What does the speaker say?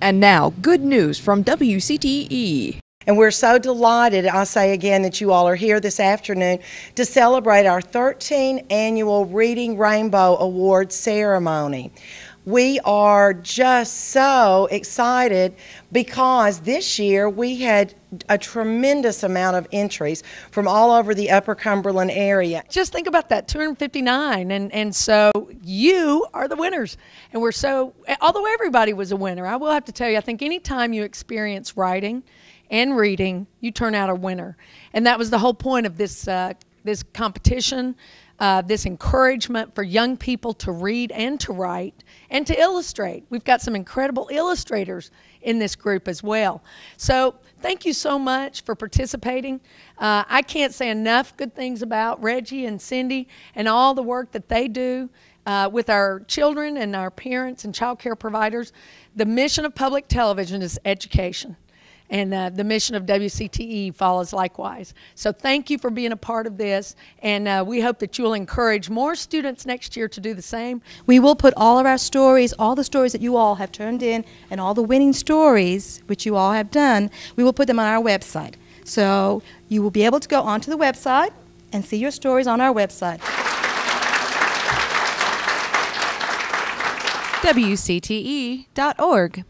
And now, good news from WCTE. And we're so delighted, I say again, that you all are here this afternoon to celebrate our 13th annual Reading Rainbow Award ceremony we are just so excited because this year we had a tremendous amount of entries from all over the upper Cumberland area. Just think about that 259 and and so you are the winners and we're so although everybody was a winner. I will have to tell you I think anytime you experience writing and reading, you turn out a winner. And that was the whole point of this uh, this competition, uh, this encouragement for young people to read and to write and to illustrate. We've got some incredible illustrators in this group as well. So thank you so much for participating. Uh, I can't say enough good things about Reggie and Cindy and all the work that they do uh, with our children and our parents and child care providers. The mission of public television is education and uh, the mission of WCTE follows likewise. So thank you for being a part of this, and uh, we hope that you'll encourage more students next year to do the same. We will put all of our stories, all the stories that you all have turned in, and all the winning stories which you all have done, we will put them on our website. So you will be able to go onto the website and see your stories on our website. WCTE.org.